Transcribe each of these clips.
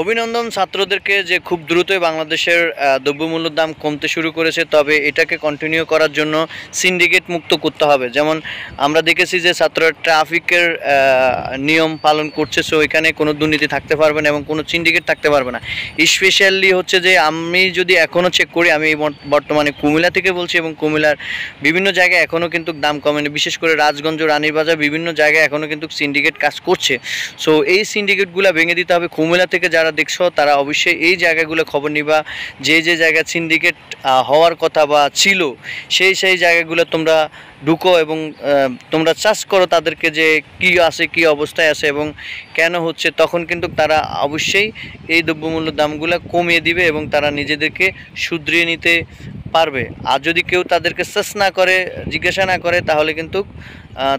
অভিনন্দন ছাত্রদেরকে যে খুব দ্রুতই বাংলাদেশের দ্রব্যমূল্য দাম কমতে শুরু করেছে তবে এটাকে কন্টিনিউ করার জন্য সিন্ডিকেট মুক্ত করতে হবে যেমন আমরা দেখেছি যে ছাত্ররা ট্রাফিকের নিয়ম পালন করছে সো এখানে কোনো দুর্নীতি থাকতে পারবে না এবং কোনো সিন্ডিকেট থাকতে পারবে না স্পেশালি হচ্ছে যে আমি যদি এখনও চেক করি আমি বর্তমানে কুমিলা থেকে বলছি এবং কুমিলার বিভিন্ন জায়গায় এখনও কিন্তু দাম কমেনি বিশেষ করে রাজগঞ্জ রানীবাজার বিভিন্ন জায়গায় এখনও কিন্তু সিন্ডিকেট কাজ করছে সো এই সিন্ডিকেটগুলো ভেঙে দিতে হবে কুমিলা থেকে যারা যারা দেখছো তারা অবশ্যই এই জায়গাগুলো খবর নিবা যে যে জায়গা সিন্ডিকেট হওয়ার কথা বা ছিল সেই সেই জায়গাগুলো তোমরা ঢুকো এবং তোমরা চাষ করো তাদেরকে যে কি আছে কি অবস্থায় আছে এবং কেন হচ্ছে তখন কিন্তু তারা অবশ্যই এই দ্রব্যমূল্য দামগুলো কমিয়ে দিবে এবং তারা নিজেদেরকে শুধরিয়ে নিতে পারবে আর যদি কেউ তাদেরকে সেস না করে জিজ্ঞাসা না করে তাহলে কিন্তু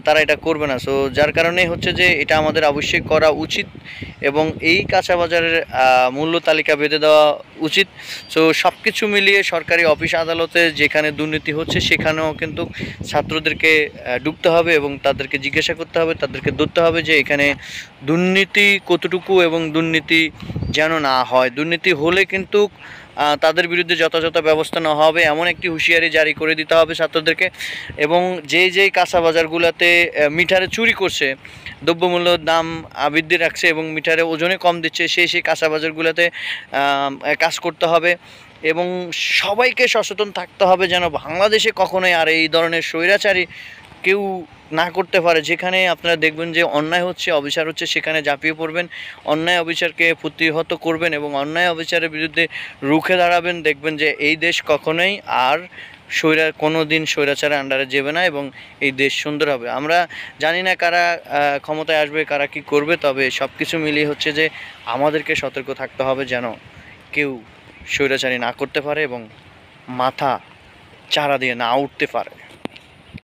তারা এটা করবে না সো যার কারণে হচ্ছে যে এটা আমাদের অবশ্যই করা উচিত এবং এই কাঁচা বাজারের মূল্য তালিকা বেঁধে দেওয়া উচিত সো সব কিছু মিলিয়ে সরকারি অফিস আদালতে যেখানে দুর্নীতি হচ্ছে সেখানেও কিন্তু ছাত্রদেরকে ডুবতে হবে এবং তাদেরকে জিজ্ঞাসা করতে হবে তাদেরকে ধরতে হবে যে এখানে দুর্নীতি কতটুকু এবং দুর্নীতি যেন না হয় দুর্নীতি হলে কিন্তু তাদের বিরুদ্ধে যথাযথ ব্যবস্থা নেওয়া হবে এমন একটি হুঁশিয়ারি জারি করে দিতে হবে ছাত্রদেরকে এবং যে যেই কাঁচা বাজারগুলোতে মিঠারে চুরি করছে দ্রব্যমূল্য দাম বৃদ্ধি রাখছে এবং মিঠারে ওজনে কম দিচ্ছে সেই সেই কাঁচা বাজারগুলোতে কাজ করতে হবে এবং সবাইকে সচেতন থাকতে হবে যেন বাংলাদেশে কখনোই আর এই ধরনের স্বৈরাচারী কেউ না করতে পারে যেখানে আপনারা দেখবেন যে অন্যায় হচ্ছে অবিচার হচ্ছে সেখানে ঝাঁপিয়ে পড়বেন অন্যায় অবিচারকে প্রতিহত করবেন এবং অন্যায় অবিচারের বিরুদ্ধে রুখে দাঁড়াবেন দেখবেন যে এই দেশ কখনোই আর স্বৈরা কোনো দিন স্বৈরাচারের আন্ডারে যাবে না এবং এই দেশ সুন্দর হবে আমরা জানি না কারা ক্ষমতায় আসবে কারা কি করবে তবে সব কিছু মিলিয়ে হচ্ছে যে আমাদেরকে সতর্ক থাকতে হবে যেন কেউ স্বৈরাচারী না করতে পারে এবং মাথা চারা দিয়ে না উঠতে পারে